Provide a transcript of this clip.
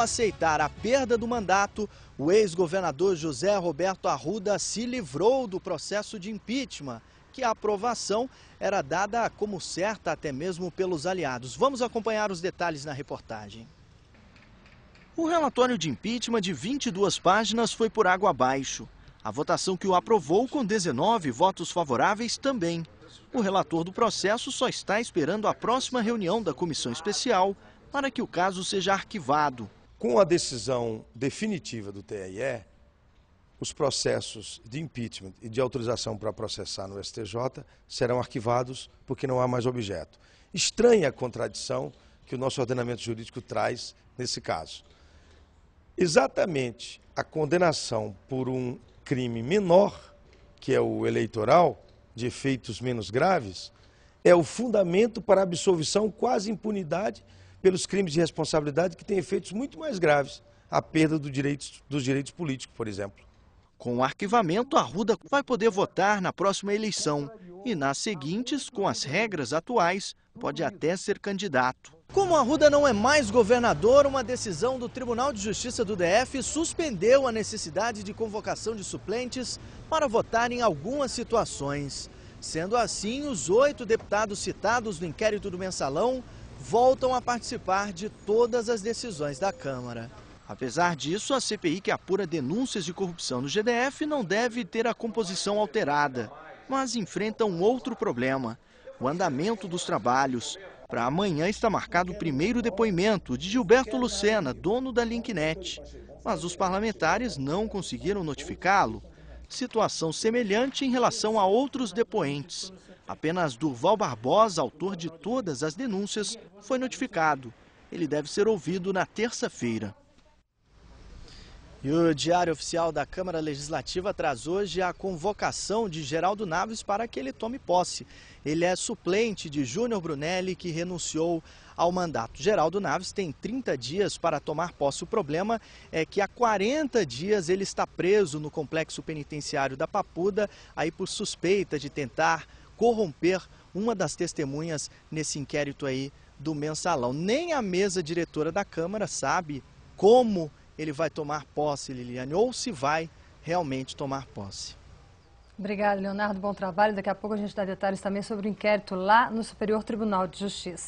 Ao aceitar a perda do mandato, o ex-governador José Roberto Arruda se livrou do processo de impeachment, que a aprovação era dada como certa até mesmo pelos aliados. Vamos acompanhar os detalhes na reportagem. O relatório de impeachment de 22 páginas foi por água abaixo. A votação que o aprovou, com 19 votos favoráveis, também. O relator do processo só está esperando a próxima reunião da comissão especial para que o caso seja arquivado. Com a decisão definitiva do TRE, os processos de impeachment e de autorização para processar no STJ serão arquivados porque não há mais objeto. Estranha a contradição que o nosso ordenamento jurídico traz nesse caso. Exatamente a condenação por um crime menor, que é o eleitoral, de efeitos menos graves, é o fundamento para a absolvição quase impunidade pelos crimes de responsabilidade que têm efeitos muito mais graves, a perda do direito, dos direitos políticos, por exemplo. Com o arquivamento, Arruda vai poder votar na próxima eleição e nas seguintes, com as regras atuais, pode até ser candidato. Como Arruda não é mais governador, uma decisão do Tribunal de Justiça do DF suspendeu a necessidade de convocação de suplentes para votar em algumas situações. Sendo assim, os oito deputados citados no inquérito do mensalão voltam a participar de todas as decisões da Câmara. Apesar disso, a CPI que apura denúncias de corrupção no GDF não deve ter a composição alterada, mas enfrenta um outro problema, o andamento dos trabalhos. Para amanhã está marcado o primeiro depoimento de Gilberto Lucena, dono da Linknet, mas os parlamentares não conseguiram notificá-lo. Situação semelhante em relação a outros depoentes. Apenas Durval Barbosa, autor de todas as denúncias, foi notificado. Ele deve ser ouvido na terça-feira. E o Diário Oficial da Câmara Legislativa traz hoje a convocação de Geraldo Naves para que ele tome posse. Ele é suplente de Júnior Brunelli, que renunciou ao mandato. Geraldo Naves tem 30 dias para tomar posse. O problema é que há 40 dias ele está preso no complexo penitenciário da Papuda, aí por suspeita de tentar corromper uma das testemunhas nesse inquérito aí do mensalão. Nem a mesa diretora da Câmara sabe como ele vai tomar posse, Liliane, ou se vai realmente tomar posse. Obrigada, Leonardo. Bom trabalho. Daqui a pouco a gente dá detalhes também sobre o inquérito lá no Superior Tribunal de Justiça.